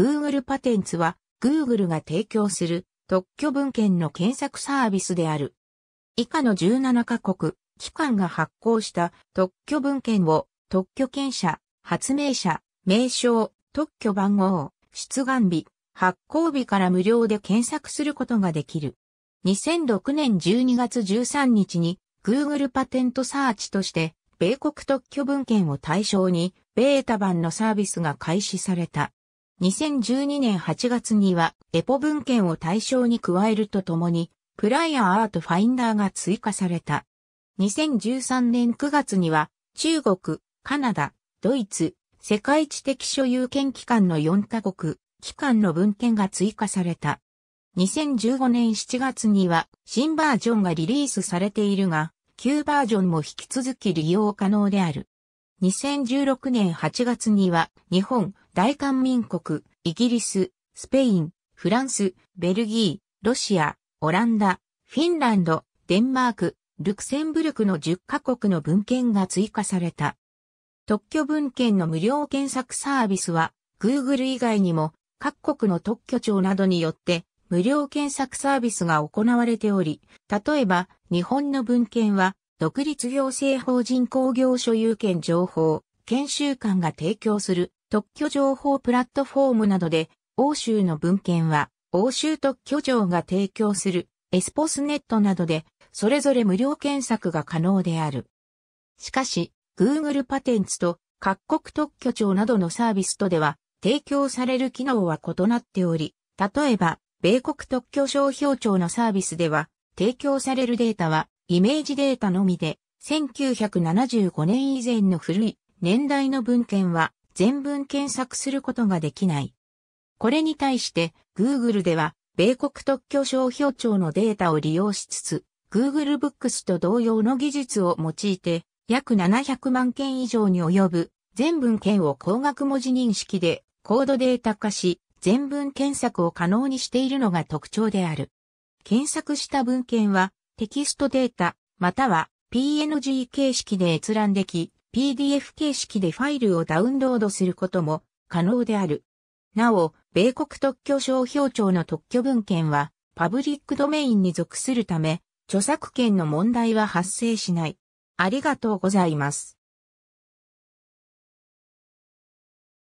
Google パテンツは Google が提供する特許文献の検索サービスである。以下の17カ国、機関が発行した特許文献を特許権者、発明者、名称、特許番号、出願日、発行日から無料で検索することができる。2006年12月13日に Google パテントサーチとして米国特許文献を対象にベータ版のサービスが開始された。2012年8月にはエポ文献を対象に加えるとともに、プライアーアートファインダーが追加された。2013年9月には、中国、カナダ、ドイツ、世界知的所有権機関の4カ国、機関の文献が追加された。2015年7月には新バージョンがリリースされているが、旧バージョンも引き続き利用可能である。2016年8月には日本、大韓民国、イギリス、スペイン、フランス、ベルギー、ロシア、オランダ、フィンランド、デンマーク、ルクセンブルクの10カ国の文献が追加された。特許文献の無料検索サービスは、Google 以外にも、各国の特許庁などによって、無料検索サービスが行われており、例えば、日本の文献は、独立行政法人工業所有権情報、研修官が提供する特許情報プラットフォームなどで、欧州の文献は、欧州特許庁が提供するエスポスネットなどで、それぞれ無料検索が可能である。しかし、Google パテンツと各国特許庁などのサービスとでは、提供される機能は異なっており、例えば、米国特許商標庁のサービスでは、提供されるデータは、イメージデータのみで、1975年以前の古い年代の文献は、全文検索することができない。これに対して Google では米国特許商標庁のデータを利用しつつ Google Books と同様の技術を用いて約700万件以上に及ぶ全文件を高学文字認識でコードデータ化し全文検索を可能にしているのが特徴である。検索した文献はテキストデータまたは PNG 形式で閲覧でき PDF 形式でファイルをダウンロードすることも可能である。なお、米国特許商標庁の特許文献はパブリックドメインに属するため、著作権の問題は発生しない。ありがとうございます。